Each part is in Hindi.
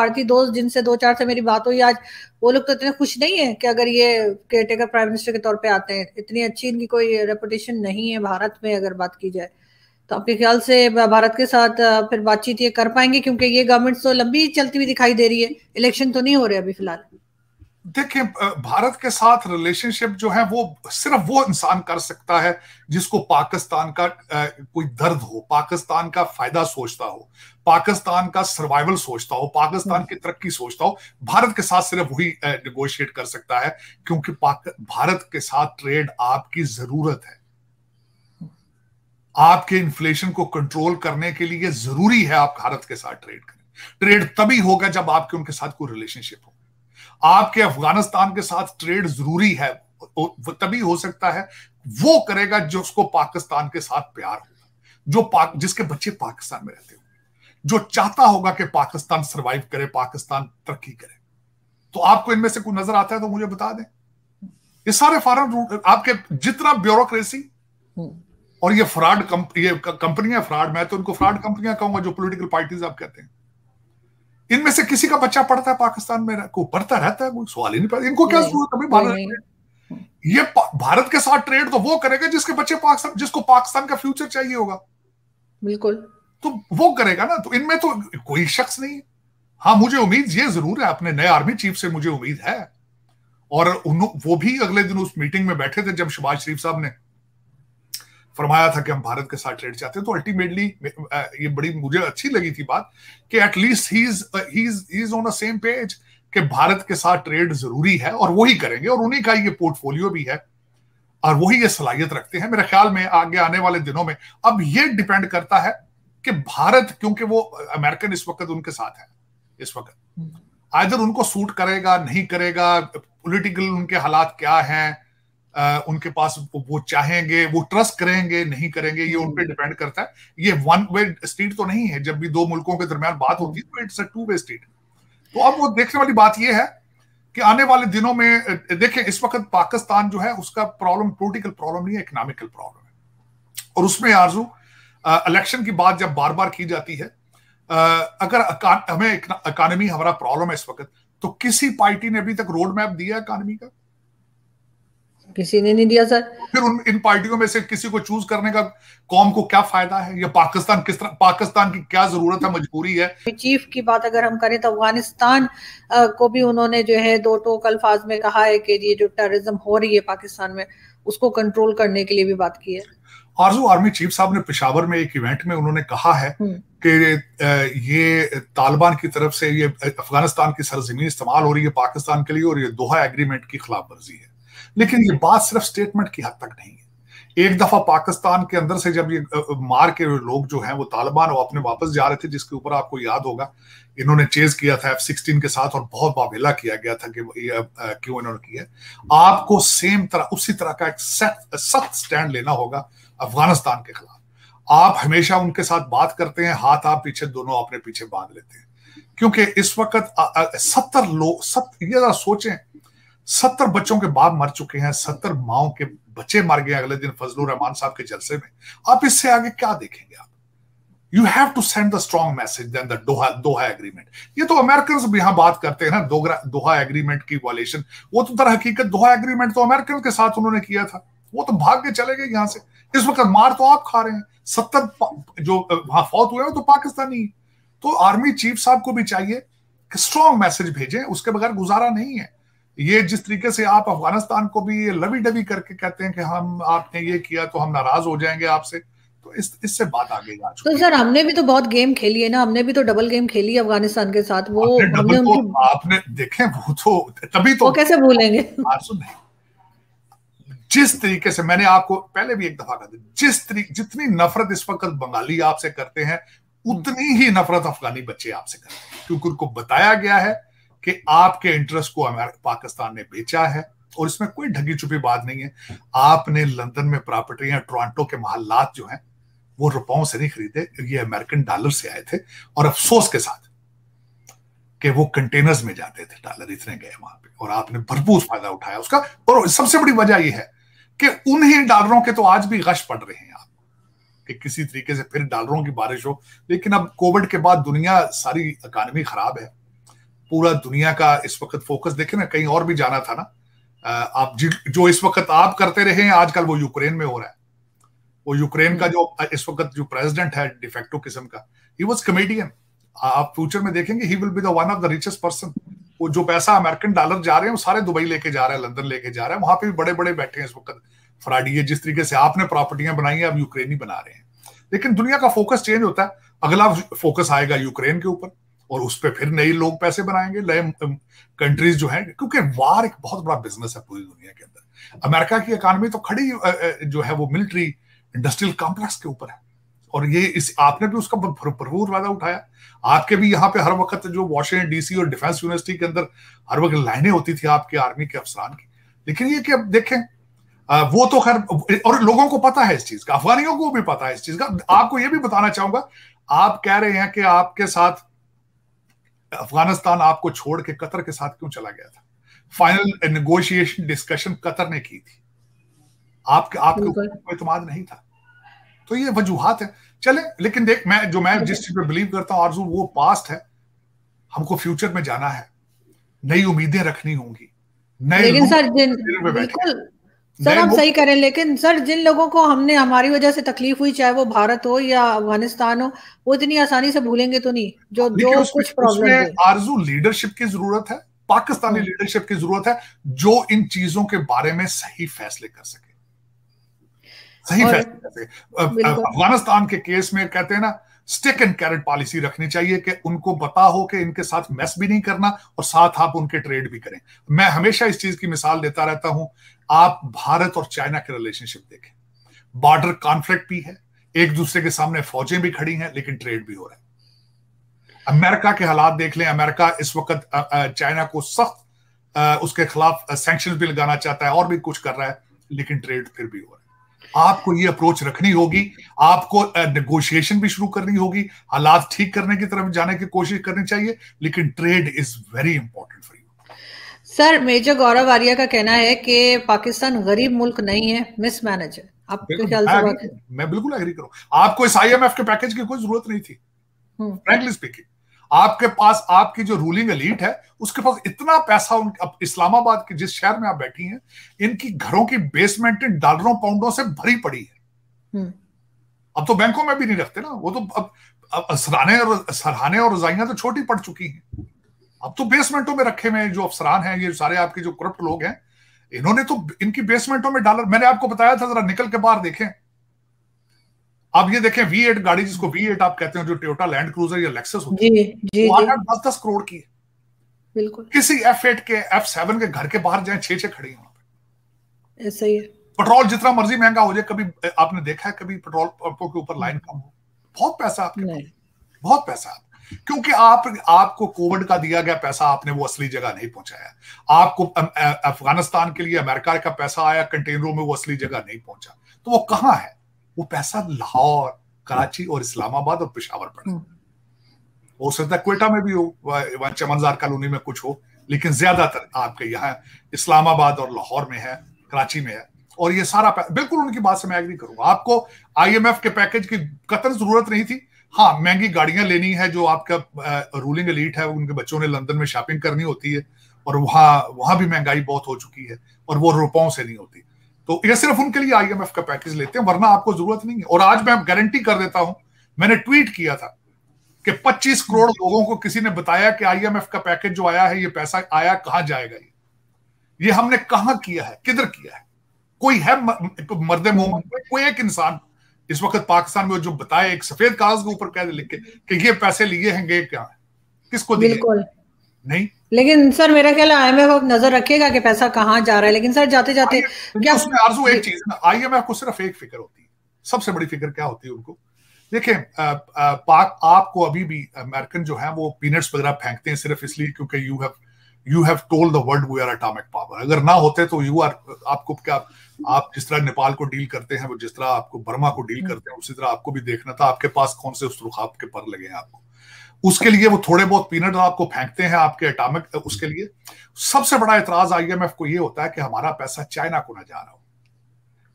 भारतीय दोस्त जिनसे दो चार से मेरी बात हुई आज वो लोग तो इतने खुश नहीं है कि अगर ये केयरटेकर प्राइम मिनिस्टर के तौर पे आते हैं इतनी अच्छी इनकी कोई रेपुटेशन नहीं है भारत में अगर बात की जाए तो आपके ख्याल से भारत के साथ फिर बातचीत ये कर पाएंगे क्योंकि ये गवर्नमेंट तो लंबी चलती हुई दिखाई दे रही है इलेक्शन तो नहीं हो रहे अभी फिलहाल देखिए भारत के साथ रिलेशनशिप जो है वो सिर्फ वो इंसान कर सकता है जिसको पाकिस्तान का कोई दर्द हो पाकिस्तान का फायदा सोचता हो पाकिस्तान का सर्वाइवल सोचता हो पाकिस्तान हम्म। की तरक्की सोचता हो भारत के साथ सिर्फ वही निगोशिएट कर सकता है क्योंकि भारत के साथ ट्रेड आपकी जरूरत है आपके इन्फ्लेशन को कंट्रोल करने के लिए जरूरी है आप भारत के साथ ट्रेड करें ट्रेड तभी होगा जब आपके उनके साथ कोई रिलेशनशिप हो आपके अफगानिस्तान के साथ ट्रेड जरूरी है तभी हो सकता है वो करेगा जो उसको पाकिस्तान के साथ प्यार होगा जो पाक जिसके बच्चे पाकिस्तान में रहते होंगे जो चाहता होगा कि पाकिस्तान सरवाइव करे पाकिस्तान तरक्की करे तो आपको इनमें से कोई नजर आता है तो मुझे बता दें ये सारे फॉरन रूट आपके जितना ब्यूरोक्रेसी हम्म। और ये फ्रॉड ये कंपनियां फ्रॉड मैं तो उनको फ्रॉड कंपनियां कहूंगा जो पॉलिटिकल पार्टीज आप कहते हैं इनमें से किसी का बच्चा पढ़ता है पाकिस्तान में को पढ़ता रहता है कोई सवाल ही नहीं पड़ता इनको क्या जरूरत है भारत ये भारत के साथ ट्रेड तो वो करेगा जिसके बच्चे पाकिस्तान जिसको पाकिस्तान का फ्यूचर चाहिए होगा बिल्कुल तो वो करेगा ना तो इनमें तो कोई शख्स नहीं है हाँ मुझे उम्मीद ये जरूर है अपने नए आर्मी चीफ से मुझे उम्मीद है और वो भी अगले दिन उस मीटिंग में बैठे थे जब शबाज शरीफ साहब ने फरमाया था कि हम भारत के साथ ट्रेड चाहते हैं तो अल्टीमेटली ये बड़ी मुझे अच्छी लगी थी बात कि at least he is on the same page कि भारत के साथ ट्रेड जरूरी है और वही करेंगे और उन्हीं का ये पोर्टफोलियो भी है और वही ये सलाहियत रखते हैं मेरे ख्याल में आगे आने वाले दिनों में अब ये डिपेंड करता है कि भारत क्योंकि वो अमेरिकन इस वक्त उनके साथ है इस वक्त आयदर हम्म। उनको सूट करेगा नहीं करेगा पॉलिटिकल उनके हालात क्या हैं उनके पास वो चाहेंगे वो ट्रस्ट करेंगे नहीं करेंगे ये उन पर डिपेंड हम्म। करता है ये वन वे स्टेट तो नहीं है जब भी दो मुल्कों के दरमियान बात होती है तो it's a two way state तो अब वो देखने वाली बात ये है कि आने वाले दिनों में देखें इस वक्त पाकिस्तान जो है उसका प्रॉब्लम पोलिटिकल प्रॉब्लम नहीं है इकोनॉमिकल प्रॉब्लम है और उसमें आरजू इलेक्शन की बात जब बार बार की जाती है आ, अगर हमें इकोनॉमी हमारा प्रॉब्लम है इस वक्त तो किसी पार्टी ने अभी तक रोड मैप दिया इकोनॉमी का किसी ने नहीं दिया सर फिर उन इन पार्टियों में से किसी को चूज करने का कौम को क्या फायदा है या पाकिस्तान किस तरह पाकिस्तान की क्या जरूरत है मजबूरी है चीफ की बात अगर हम करें तो अफगानिस्तान को भी उन्होंने जो है दो टोक अल्फाज में कहा है कि ये जो टेररिज्म हो रही है पाकिस्तान में उसको कंट्रोल करने के लिए भी बात की है आरजू आर्मी चीफ साहब ने पिशावर में एक इवेंट में उन्होंने कहा है हम्म। कि ये तालिबान की तरफ से ये अफगानिस्तान की सरजमीन इस्तेमाल हो रही है पाकिस्तान के लिए और ये दोहा एग्रीमेंट की खिलाफ वर्जी है लेकिन ये बात सिर्फ स्टेटमेंट की हद तक नहीं है एक दफा पाकिस्तान के अंदर से जब ये मार के लोग जो हैं वो तालिबान वो अपने वापस जा रहे थे जिसके ऊपर आपको याद होगा इन्होंने चेज किया था एफ सिक्सटीन के साथ और बहुत बाबेला किया गया था कि क्यों इन्होंने किया आपको सेम तरह उसी तरह का एक सख्त स्टैंड लेना होगा अफगानिस्तान के खिलाफ आप हमेशा उनके साथ बात करते हैं हाथ आप पीछे दोनों अपने पीछे बांध लेते हैं क्योंकि इस वक्त सत्तर लोग सत ये सोचें सत्तर बच्चों के बाप मर चुके हैं सत्तर माओ के बच्चे मर गए अगले दिन फजलुर रहमान साहब के जलसे में आप इससे आगे क्या देखेंगे आप you have to send the strong message then Doha Doha agreement ये तो अमेरिकन भी यहां बात करते हैं ना दोहा एग्रीमेंट की वॉलेशन वो तो दर हकीकत दोहा एग्रीमेंट तो अमेरिकन के साथ उन्होंने किया था वो तो भाग के चले गए यहां से इस वक्त मार तो आप खा रहे हैं सत्तर जो वहां फौत हुए हैं तो पाकिस्तानी तो आर्मी चीफ साहब को भी चाहिए कि स्ट्रॉन्ग मैसेज भेजें उसके बगैर गुजारा नहीं है ये जिस तरीके से आप अफगानिस्तान को भी ये लवी डबी करके कहते हैं कि हम आपने ये किया तो हम नाराज हो जाएंगे आपसे तो इस इससे बात आगे जा तो सर हमने भी तो बहुत गेम खेली है ना हमने भी तो डबल गेम खेली है अफगानिस्तान के साथ वो आपने हमने तो, उनकी... आपने देखे वो तो तभी तो वो कैसे भूलेंगे जिस तरीके से मैंने आपको पहले भी एक दफा कहा जिस तरीके जितनी नफरत इस वक्त बंगाली आपसे करते हैं उतनी ही नफरत अफगानी बच्चे आपसे करते हैं क्योंकि उनको बताया गया है कि आपके इंटरेस्ट को पाकिस्तान ने बेचा है और इसमें कोई ढगी छुपी बात नहीं है आपने लंदन में प्रॉपर्टी या टोरंटो के महल्लात जो हैं वो रुपयों से नहीं खरीदे ये अमेरिकन डॉलर से आए थे और अफसोस के साथ कि वो कंटेनर्स में जाते थे डॉलर इतने गए वहां पे और आपने भरपूर फायदा उठाया उसका और सबसे बड़ी वजह यह है कि उन्हीं डॉलरों के तो आज भी गश पड़ रहे हैं आप कि किसी तरीके से फिर डॉलरों की बारिश हो लेकिन अब कोविड के बाद दुनिया सारी इकानमी खराब है पूरा दुनिया का इस वक्त फोकस देखे ना कहीं और भी जाना था ना आप जो इस वक्त आप करते रहे हैं आजकल वो यूक्रेन में हो रहा है वो यूक्रेन का हम्म। जो इस वक्त जो प्रेसिडेंट है डिफेक्टो किस्म का ही वॉज कमेडियन आप फ्यूचर में देखेंगे he will be the one of the richest person वो जो पैसा अमेरिकन डॉलर जा रहे हैं वो सारे दुबई लेके जा रहे हैं लंदन लेके जा रहे हैं वहां पे भी बड़े बड़े बैठे हैं इस वक्त फ्राडी है जिस तरीके से आपने प्रॉपर्टियां बनाई है अब यूक्रेन ही बना रहे हैं लेकिन दुनिया का फोकस चेंज होता है अगला फोकस आएगा यूक्रेन के ऊपर और उस पर फिर नए लोग पैसे बनाएंगे नए कंट्रीज जो है क्योंकि वार एक बहुत बड़ा बिजनेस है पूरी दुनिया के अंदर अमेरिका की इकानमी तो खड़ी जो है वो मिलिट्री इंडस्ट्रियल कॉम्प्लेक्स के ऊपर है और ये इस आपने भी उसका भरपूर वादा उठाया आपके भी यहाँ पे हर वक्त जो वॉशिंगटन डीसी और डिफेंस यूनिवर्सिटी के अंदर हर वक्त लाइनें होती थी आपके आर्मी के अफसरान की लेकिन ये कि अब देखें वो तो खैर और लोगों को पता है इस चीज का अफगानियों को भी पता है इस चीज का आपको ये भी बताना चाहूंगा आप कह रहे हैं कि आपके साथ अफगानिस्तान आपको छोड़ के कतर के साथ क्यों चला गया था फाइनल नेगोशिएशन डिस्कशन कतर ने की थी आपके आपके ऊपर कोई इतमाद नहीं था तो ये वजूहत है चले लेकिन देख मैं जो मैं जिस चीज पे बिलीव करता हूँ आरजू वो पास्ट है हमको फ्यूचर में जाना है नई उम्मीदें रखनी होंगी नए लेकिन सर बिल्कुल सर हम सही करें लेकिन सर जिन लोगों को हमने हमारी वजह से तकलीफ हुई चाहे वो भारत हो या अफगानिस्तान हो वो इतनी आसानी से भूलेंगे तो नहीं जो जो कुछ प्रॉब्लम आरजू लीडरशिप की जरूरत है पाकिस्तानी लीडरशिप हाँ। की जरूरत है जो इन चीजों के बारे में सही फैसले कर सके सही फैसला अफगानिस्तान के केस में कहते हैं ना स्टिक एंड कैरेट पॉलिसी रखनी चाहिए कि उनको पता हो कि इनके साथ मैस भी नहीं करना और साथ आप उनके ट्रेड भी करें मैं हमेशा इस चीज की मिसाल देता रहता हूं आप भारत और चाइना के रिलेशनशिप देखें बॉर्डर कॉन्फ्लिक्ट भी है एक दूसरे के सामने फौजें भी खड़ी हैं लेकिन ट्रेड भी हो रहा है अमेरिका के हालात देख लें अमेरिका इस वक्त चाइना को सख्त उसके खिलाफ सेंक्शन भी लगाना चाहता है और भी कुछ कर रहा है लेकिन ट्रेड फिर भी हो रहा है आपको ये अप्रोच रखनी होगी आपको नेगोशिएशन भी शुरू करनी होगी हालात ठीक करने की तरफ जाने की कोशिश करनी चाहिए लेकिन trade is very important for you sir major Gaurav Arya का कहना है कि पाकिस्तान गरीब मुल्क नहीं है मिसमैनेज है आप मैं बिल्कुल एग्री करूँ आपको इस आई के पैकेज की कोई जरूरत नहीं थी फ्रेंकली हम्म। स्पीकिंग आपके पास आपकी जो रूलिंग अलीट है उसके पास इतना पैसा उन इस्लामाबाद के जिस शहर में आप बैठी हैं इनकी घरों की बेसमेंट इन डॉलरों पाउंडों से भरी पड़ी है हम्म। अब तो बैंकों में भी नहीं रखते ना वो तो अब, अब सराहने और सराहने और रजाइयां तो छोटी पड़ चुकी हैं अब तो बेसमेंटों में रखे हुए जो अफसरान हैं ये सारे आपके जो करप्ट लोग हैं इन्होंने तो इनकी बेसमेंटों में डॉलर मैंने आपको बताया था जरा निकल के बाहर देखें आप ये देखें वी एट गाड़ी जिसको वी एट आप कहते हैं जो टोयोटा लैंड क्रूजर या लेक्सस होती है वो आठ आठ दस दस करोड़ की है बिल्कुल किसी एफ एट के एफ सेवन के घर के बाहर जाए छे छे खड़ी वहां पर ऐसा ही है पेट्रोल जितना मर्जी महंगा हो जाए कभी आपने देखा है कभी पेट्रोल पंपों के ऊपर लाइन कम हो बहुत पैसा आपके पास बहुत पैसा आप क्योंकि आप आपको कोविड का दिया गया पैसा आपने वो असली जगह नहीं पहुंचाया आपको अफगानिस्तान के लिए अमेरिका का पैसा आया कंटेनरों में वो असली जगह नहीं पहुंचा तो वो कहां है वो पैसा लाहौर कराची और इस्लामाबाद और पिशावर पर हम्म। हो सकता है कोयटा में भी हो चमनजार कॉलोनी में कुछ हो लेकिन ज्यादातर आपके यहाँ इस्लामाबाद और लाहौर में है कराची में है और ये सारा बिल्कुल उनकी बात से मैं एग्री करूंगा आपको आईएमएफ के पैकेज की कतर जरूरत नहीं थी हाँ महंगी गाड़ियां लेनी है जो आपका रूलिंग एलीट है उनके बच्चों ने लंदन में शॉपिंग करनी होती है और वहां वहां भी महंगाई बहुत हो चुकी है और वो रुपयों से नहीं होती तो ये सिर्फ उनके लिए आई का पैकेज लेते हैं वरना आपको जरूरत नहीं है और आज मैं गारंटी कर देता हूं मैंने ट्वीट किया था कि 25 करोड़ लोगों को किसी ने बताया कि आईएमएफ का पैकेज जो आया है ये पैसा आया कहां जाएगा ये ये हमने कहा किया है किधर किया है कोई है मर्द मोहम्मद कोई एक इंसान इस वक्त पाकिस्तान में जो बताया एक सफेद कागज के ऊपर कह लिख के कि ये पैसे लिए हैं गए क्या है किसको दिए नहीं लेकिन सर मेरा ख्याल आई एम एफ नजर रखेगा कि पैसा कहाँ जा रहा है लेकिन सर जाते जाते क्या उसमें आरजू एक चीज आई एम एफ को सिर्फ एक फिक्र होती है सबसे बड़ी फिक्र क्या होती है उनको देखिए पाक आपको अभी भी अमेरिकन जो है वो पीनट्स वगैरह फेंकते हैं सिर्फ इसलिए क्योंकि you have you have told the world we are atomic power अगर ना होते तो यू आर आपको क्या आप जिस तरह नेपाल को डील करते हैं वो जिस तरह आपको बर्मा को डील हम्म। करते हैं उसी तरह आपको भी देखना था आपके पास कौन से उस रुख आपके पर लगे हैं आपको उसके लिए वो थोड़े बहुत पीनट आपको फेंकते हैं आपके अटामिक उसके लिए सबसे बड़ा एतराज आईएमएफ को ये होता है कि हमारा पैसा चाइना को ना जा रहा हो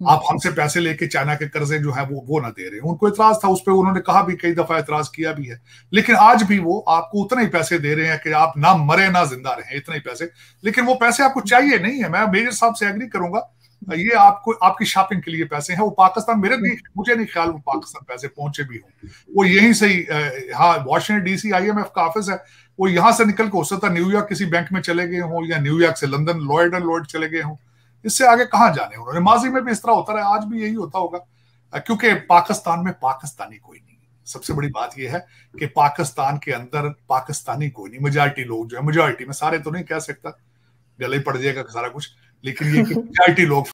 हम्म। आप हमसे पैसे लेके चाइना के कर्जे जो है वो वो ना दे रहे हैं उनको इतराज था उस पर उन्होंने कहा भी कई दफा एतराज किया भी है लेकिन आज भी वो आपको उतने ही पैसे दे रहे हैं कि आप ना मरे ना जिंदा रहे इतने ही पैसे लेकिन वो पैसे आपको चाहिए नहीं है मैं मेजर साहब से एग्री करूंगा तो ये आपको आपकी शॉपिंग के लिए पैसे हैं वो पाकिस्तान मेरे नहीं मुझे नहीं ख्याल वो पाकिस्तान पैसे पहुंचे भी हों वो यहीं से ही हाँ वाशिंगटन डीसी एफ का ऑफिस है वो यहाँ से निकल के हो सकता न्यूयॉर्क किसी बैंक में चले गए हों या न्यूयॉर्क से लंदन लॉयड एंड लॉयड चले गए हों इससे आगे कहाँ जाने उन्होंने माजी में भी इस तरह होता रहा आज भी यही होता होगा क्योंकि पाकिस्तान में पाकिस्तानी कोई नहीं सबसे बड़ी बात यह है कि पाकिस्तान के अंदर पाकिस्तानी कोई नहीं मेजोरिटी लोग जो है मेजोरिटी में सारे तो नहीं कह सकता गले पड़ जाएगा सारा कुछ लेकिन ये मेजोरिटी लोग